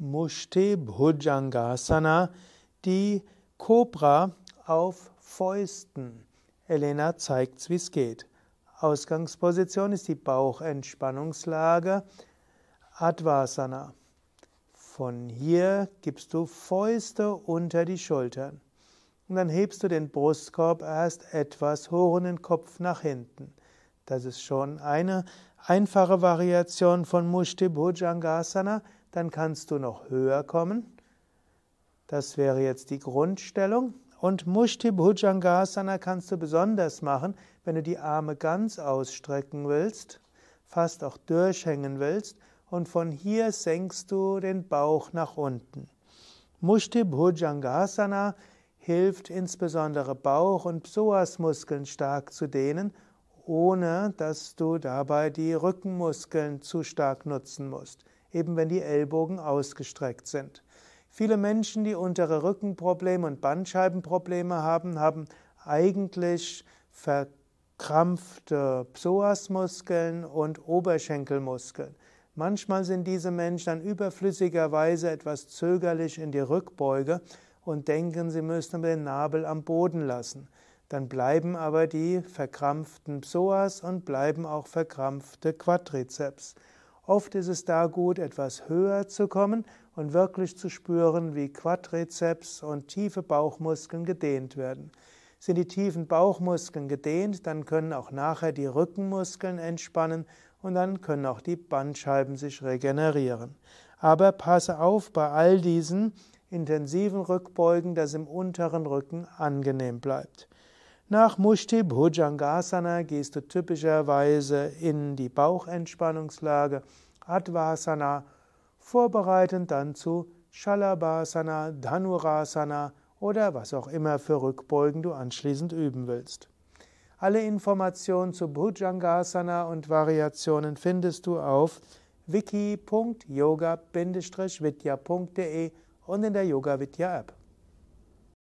Mushti Bhujangasana, die Kobra auf Fäusten. Elena zeigt, wie es geht. Ausgangsposition ist die Bauchentspannungslage Advasana. Von hier gibst du Fäuste unter die Schultern. Und dann hebst du den Brustkorb erst etwas hoch und den Kopf nach hinten. Das ist schon eine einfache Variation von Mushti Bhujangasana dann kannst du noch höher kommen. Das wäre jetzt die Grundstellung. Und Mushti Bhujangasana kannst du besonders machen, wenn du die Arme ganz ausstrecken willst, fast auch durchhängen willst. Und von hier senkst du den Bauch nach unten. Mushti Bhujangasana hilft insbesondere Bauch- und Psoasmuskeln stark zu dehnen, ohne dass du dabei die Rückenmuskeln zu stark nutzen musst eben wenn die Ellbogen ausgestreckt sind. Viele Menschen, die untere Rückenprobleme und Bandscheibenprobleme haben, haben eigentlich verkrampfte Psoasmuskeln und Oberschenkelmuskeln. Manchmal sind diese Menschen dann überflüssigerweise etwas zögerlich in die Rückbeuge und denken, sie müssten den Nabel am Boden lassen. Dann bleiben aber die verkrampften Psoas und bleiben auch verkrampfte Quadrizeps. Oft ist es da gut, etwas höher zu kommen und wirklich zu spüren, wie Quadrizeps und tiefe Bauchmuskeln gedehnt werden. Sind die tiefen Bauchmuskeln gedehnt, dann können auch nachher die Rückenmuskeln entspannen und dann können auch die Bandscheiben sich regenerieren. Aber passe auf bei all diesen intensiven Rückbeugen, dass im unteren Rücken angenehm bleibt. Nach Mushti Bhujangasana gehst du typischerweise in die Bauchentspannungslage, Advasana, vorbereitend dann zu Shalabhasana, Dhanurasana oder was auch immer für Rückbeugen du anschließend üben willst. Alle Informationen zu Bhujangasana und Variationen findest du auf wiki.yoga-vidya.de und in der Yoga Vidya App.